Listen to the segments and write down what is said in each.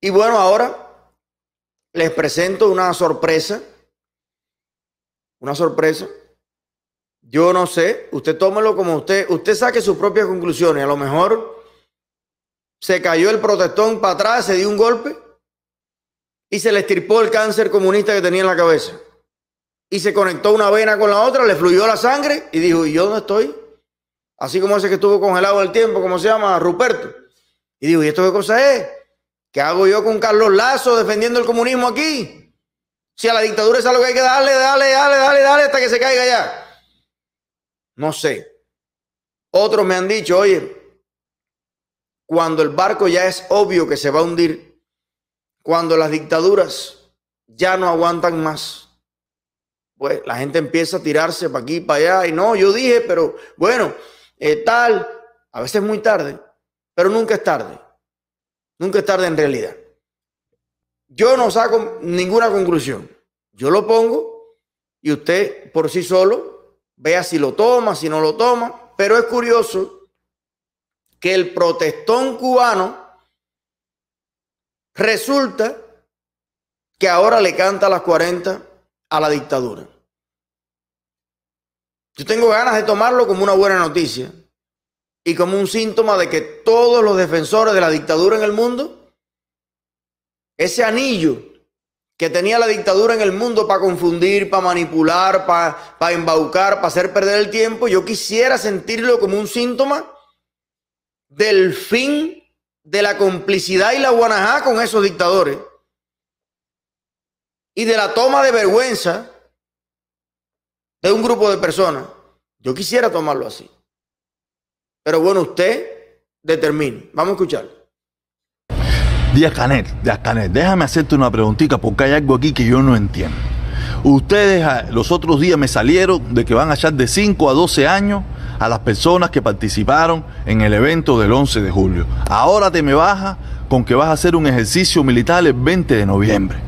Y bueno, ahora les presento una sorpresa. Una sorpresa. Yo no sé, usted tómelo como usted, usted saque sus propias conclusiones. A lo mejor se cayó el protestón para atrás, se dio un golpe y se le estirpó el cáncer comunista que tenía en la cabeza. Y se conectó una vena con la otra, le fluyó la sangre y dijo, ¿y yo no estoy? Así como ese que estuvo congelado el tiempo, como se llama? Ruperto. Y digo, ¿y esto qué cosa es? ¿Qué hago yo con Carlos Lazo defendiendo el comunismo aquí? Si a la dictadura es algo que hay que darle, dale, dale, dale, dale hasta que se caiga ya. No sé. Otros me han dicho, oye, cuando el barco ya es obvio que se va a hundir, cuando las dictaduras ya no aguantan más, pues la gente empieza a tirarse para aquí, para allá, y no, yo dije, pero bueno, eh, tal, a veces muy tarde, pero nunca es tarde. Nunca es tarde en realidad. Yo no saco ninguna conclusión. Yo lo pongo y usted por sí solo vea si lo toma, si no lo toma. Pero es curioso que el protestón cubano resulta que ahora le canta a las 40 a la dictadura. Yo tengo ganas de tomarlo como una buena noticia, y como un síntoma de que todos los defensores de la dictadura en el mundo, ese anillo que tenía la dictadura en el mundo para confundir, para manipular, para, embaucar, para hacer perder el tiempo, yo quisiera sentirlo como un síntoma del fin de la complicidad y la guanajá con esos dictadores y de la toma de vergüenza de un grupo de personas. Yo quisiera tomarlo así. Pero bueno, usted determine. Vamos a escuchar. Díaz Canel, Díaz Canet, déjame hacerte una preguntita porque hay algo aquí que yo no entiendo. Ustedes ah, los otros días me salieron de que van a echar de 5 a 12 años a las personas que participaron en el evento del 11 de julio. Ahora te me baja con que vas a hacer un ejercicio militar el 20 de noviembre.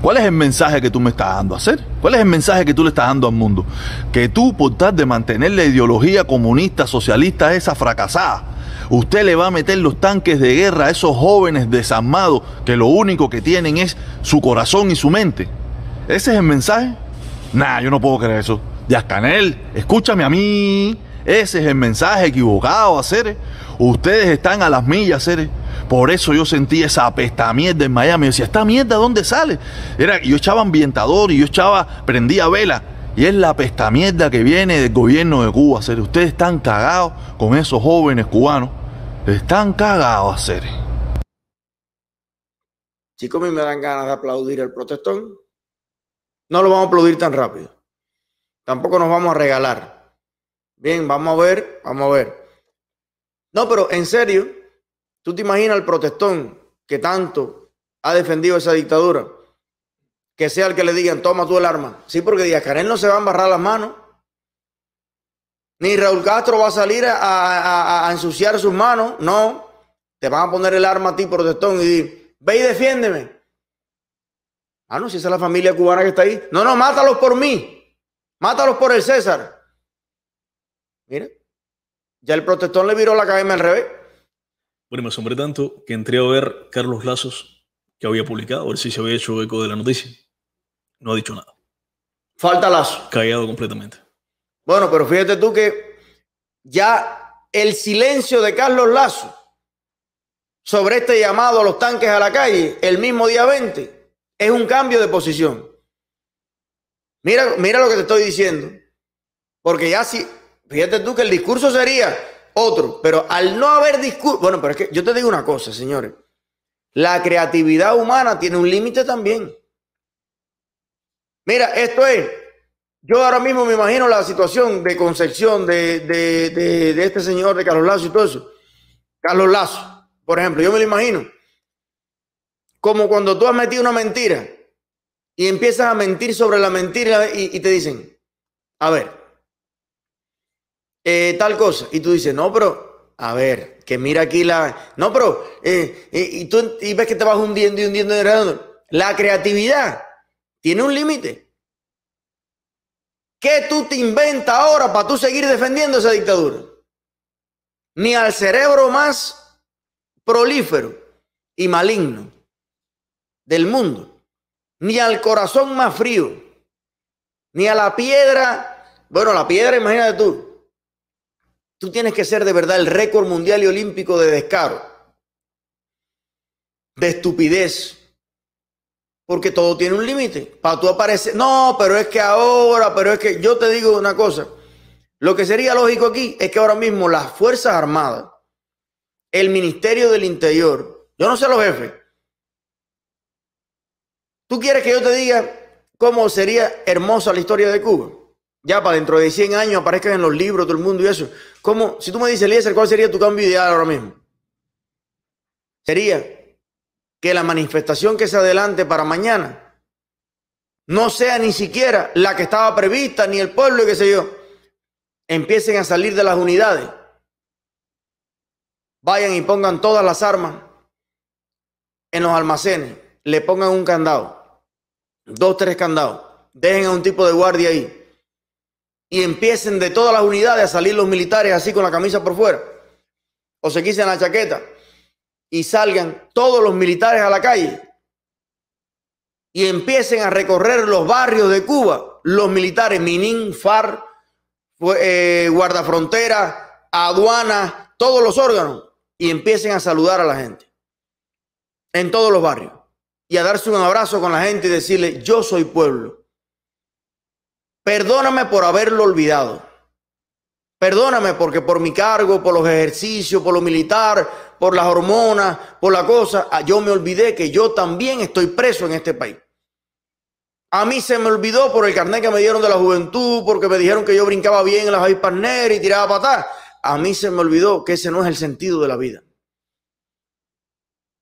¿Cuál es el mensaje que tú me estás dando a hacer? ¿Cuál es el mensaje que tú le estás dando al mundo? Que tú, por tal de mantener la ideología comunista, socialista, esa fracasada, usted le va a meter los tanques de guerra a esos jóvenes desarmados que lo único que tienen es su corazón y su mente. ¿Ese es el mensaje? Nah, yo no puedo creer eso. Díaz Canel, escúchame a mí. Ese es el mensaje equivocado, hacer. Ustedes están a las millas, Aceres. Por eso yo sentía esa apesta mierda en Miami. Yo decía, ¿esta mierda dónde sale? Era, yo echaba ambientador y yo echaba, prendía vela. Y es la apesta que viene del gobierno de Cuba, hacer. Ustedes están cagados con esos jóvenes cubanos. Están cagados, hacer. Chicos, a mí me dan ganas de aplaudir el protestón. No lo vamos a aplaudir tan rápido. Tampoco nos vamos a regalar. Bien, vamos a ver, vamos a ver. No, pero en serio, ¿Tú te imaginas el protestón que tanto ha defendido esa dictadura? Que sea el que le digan, toma tú el arma. Sí, porque Díaz Canel no se va a embarrar las manos. Ni Raúl Castro va a salir a, ensuciar sus manos. No. Te van a poner el arma a ti, protestón, y decir, ve y defiéndeme. Ah, no, si esa es la familia cubana que está ahí. No, no, mátalos por mí. Mátalos por el César. Mira, ya el protestón le viró la cabeza al revés. Bueno, me asombré tanto que entré a ver Carlos Lazos, que había publicado, a ver si se había hecho eco de la noticia. No ha dicho nada. Falta Lazo. Callado completamente. Bueno, pero fíjate tú que ya el silencio de Carlos Lazos sobre este llamado a los tanques a la calle el mismo día 20 es un cambio de posición. Mira, mira lo que te estoy diciendo. Porque ya si, fíjate tú que el discurso sería, otro. Pero al no haber discurso, bueno, pero es que yo te digo una cosa, señores. La creatividad humana tiene un límite también. Mira, esto es, yo ahora mismo me imagino la situación de Concepción, de, este señor, de Carlos Lazo y todo eso. Carlos Lazo, por ejemplo, yo me lo imagino. Como cuando tú has metido una mentira y empiezas a mentir sobre la mentira y te dicen, a ver, eh, tal cosa. Y tú dices, no, pero, a ver, que mira aquí la... No, pero, eh, eh, y tú y ves que te vas hundiendo y hundiendo y La creatividad tiene un límite. ¿Qué tú te inventas ahora para tú seguir defendiendo esa dictadura? Ni al cerebro más prolífero y maligno del mundo, ni al corazón más frío, ni a la piedra, bueno, la piedra, imagínate tú, Tú tienes que ser de verdad el récord mundial y olímpico de descaro, de estupidez, porque todo tiene un límite. Para tú aparecer, no, pero es que ahora, pero es que yo te digo una cosa. Lo que sería lógico aquí es que ahora mismo las Fuerzas Armadas, el Ministerio del Interior, yo no sé los jefes. ¿Tú quieres que yo te diga cómo sería hermosa la historia de Cuba? ya para dentro de 100 años aparezcan en los libros todo el mundo y eso. como Si tú me dices, Eliezer, ¿cuál sería tu cambio ideal ahora mismo? Sería que la manifestación que se adelante para mañana no sea ni siquiera la que estaba prevista, ni el pueblo y qué sé yo. Empiecen a salir de las unidades. Vayan y pongan todas las armas en los almacenes. Le pongan un candado. Dos, tres candados. Dejen a un tipo de guardia ahí y empiecen de todas las unidades a salir los militares así con la camisa por fuera o se quisen la chaqueta y salgan todos los militares a la calle y empiecen a recorrer los barrios de Cuba, los militares, Minin, FAR, eh, guardafrontera, aduana, todos los órganos, y empiecen a saludar a la gente en todos los barrios y a darse un abrazo con la gente y decirle, yo soy pueblo, Perdóname por haberlo olvidado. Perdóname porque por mi cargo, por los ejercicios, por lo militar, por las hormonas, por la cosa, ah, yo me olvidé que yo también estoy preso en este país. A mí se me olvidó por el carnet que me dieron de la juventud, porque me dijeron que yo brincaba bien en las avispas y tiraba patadas. A mí se me olvidó que ese no es el sentido de la vida.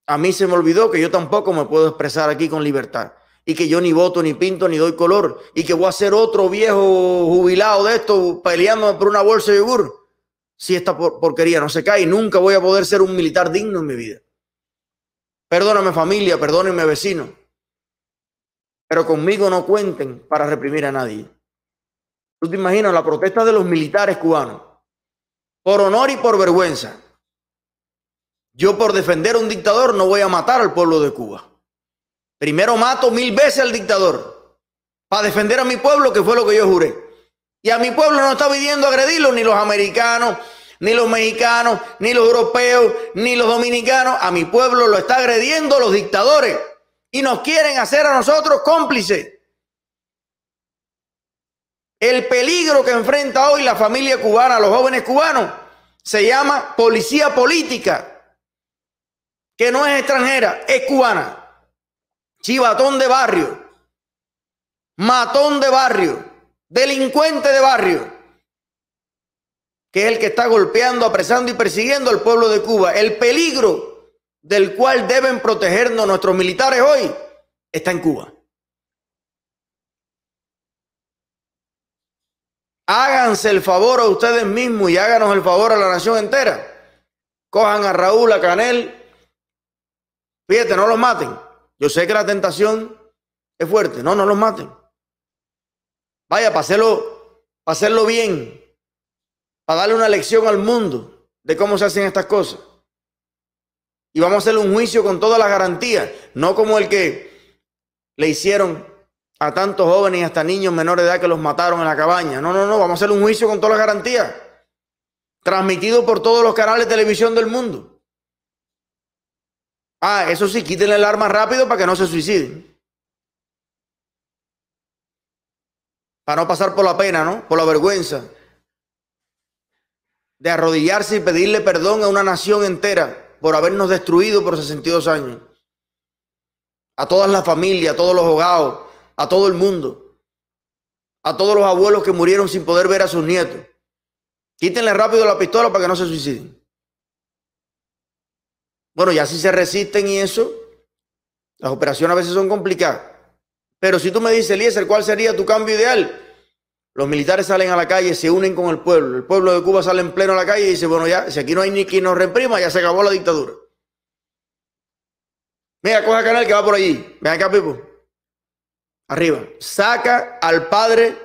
A mí se me olvidó que yo tampoco me puedo expresar aquí con libertad y que yo ni voto, ni pinto, ni doy color, y que voy a ser otro viejo jubilado de esto peleando por una bolsa de yogur. Si esta porquería no se cae, nunca voy a poder ser un militar digno en mi vida. Perdóname familia, perdónenme vecino, pero conmigo no cuenten para reprimir a nadie. ¿Tú te imaginas la protesta de los militares cubanos? Por honor y por vergüenza. Yo por defender a un dictador no voy a matar al pueblo de Cuba. Primero mato mil veces al dictador para defender a mi pueblo, que fue lo que yo juré. Y a mi pueblo no está pidiendo agredirlo ni los americanos, ni los mexicanos, ni los europeos, ni los dominicanos. A mi pueblo lo está agrediendo los dictadores y nos quieren hacer a nosotros cómplices. El peligro que enfrenta hoy la familia cubana, los jóvenes cubanos, se llama policía política, que no es extranjera, es cubana chivatón de barrio, matón de barrio, delincuente de barrio, que es el que está golpeando, apresando y persiguiendo al pueblo de Cuba. El peligro del cual deben protegernos nuestros militares hoy está en Cuba. Háganse el favor a ustedes mismos y háganos el favor a la nación entera. Cojan a Raúl, a Canel. Fíjate, no los maten. Yo sé que la tentación es fuerte. No, no los maten. Vaya, para hacerlo, hacerlo bien, para darle una lección al mundo de cómo se hacen estas cosas. Y vamos a hacer un juicio con todas las garantías, no como el que le hicieron a tantos jóvenes y hasta niños menores de edad que los mataron en la cabaña. No, no, no, vamos a hacer un juicio con todas las garantías. Transmitido por todos los canales de televisión del mundo. Ah, eso sí, quítenle el arma rápido para que no se suiciden. Para no pasar por la pena, ¿no? Por la vergüenza. De arrodillarse y pedirle perdón a una nación entera por habernos destruido por 62 años. A todas las familias, a todos los hogados, a todo el mundo. A todos los abuelos que murieron sin poder ver a sus nietos. Quítenle rápido la pistola para que no se suiciden. Bueno, ya si se resisten y eso, las operaciones a veces son complicadas. Pero si tú me dices, Eliezer, ¿cuál sería tu cambio ideal? Los militares salen a la calle, se unen con el pueblo. El pueblo de Cuba sale en pleno a la calle y dice, bueno, ya, si aquí no hay ni quien nos reprima, ya se acabó la dictadura. Mira, coja canal que va por allí. Ven acá, Pipo. Arriba. Saca al padre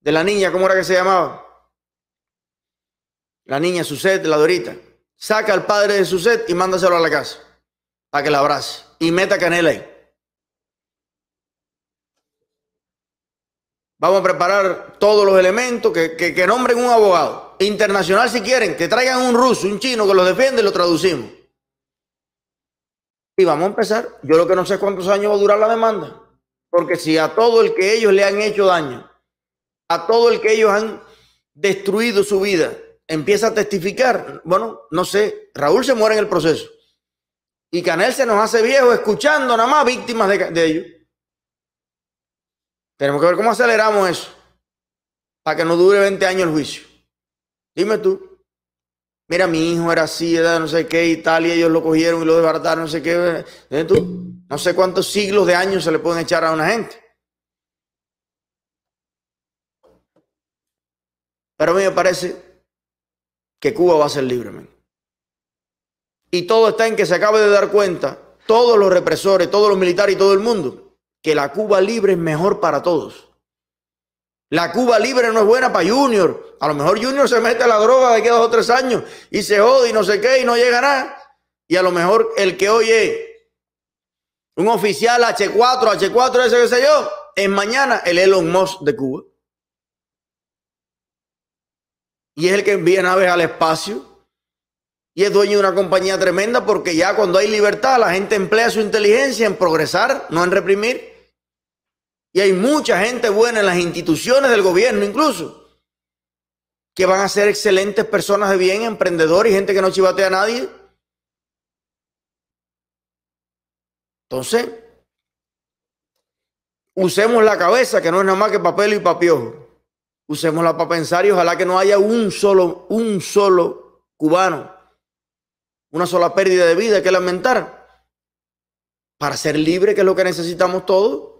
de la niña, ¿cómo era que se llamaba? La niña, Suset, la Dorita saca al padre de su sed y mándaselo a la casa para que la abrace y meta canela ahí. Vamos a preparar todos los elementos que, que, que nombren un abogado internacional si quieren, que traigan un ruso, un chino que los defiende y lo traducimos. Y vamos a empezar. Yo lo que no sé cuántos años va a durar la demanda. Porque si a todo el que ellos le han hecho daño, a todo el que ellos han destruido su vida, empieza a testificar. Bueno, no sé, Raúl se muere en el proceso. Y Canel se nos hace viejo escuchando nada más víctimas de, ellos. Tenemos que ver cómo aceleramos eso para que no dure 20 años el juicio. Dime tú. Mira, mi hijo era así, edad, no sé qué, y tal, y ellos lo cogieron y lo desbarataron, no sé qué. Dime tú. No sé cuántos siglos de años se le pueden echar a una gente. Pero a mí me parece que Cuba va a ser libre. Y todo está en que se acabe de dar cuenta, todos los represores, todos los militares y todo el mundo, que la Cuba libre es mejor para todos. La Cuba libre no es buena para Junior. A lo mejor Junior se mete a la droga de que dos o tres años y se jode y no sé qué y no llega nada. Y a lo mejor el que oye un oficial H4, H4, ese que sé yo, es mañana el Elon Musk de Cuba y es el que envía naves al espacio y es dueño de una compañía tremenda porque ya cuando hay libertad la gente emplea su inteligencia en progresar, no en reprimir. Y hay mucha gente buena en las instituciones del gobierno incluso, que van a ser excelentes personas de bien, emprendedores y gente que no chivatea a nadie. Entonces, usemos la cabeza, que no es nada más que papel y papiojo usémosla para pensar y ojalá que no haya un solo, un solo cubano, una sola pérdida de vida que lamentar para ser libre, que es lo que necesitamos todos.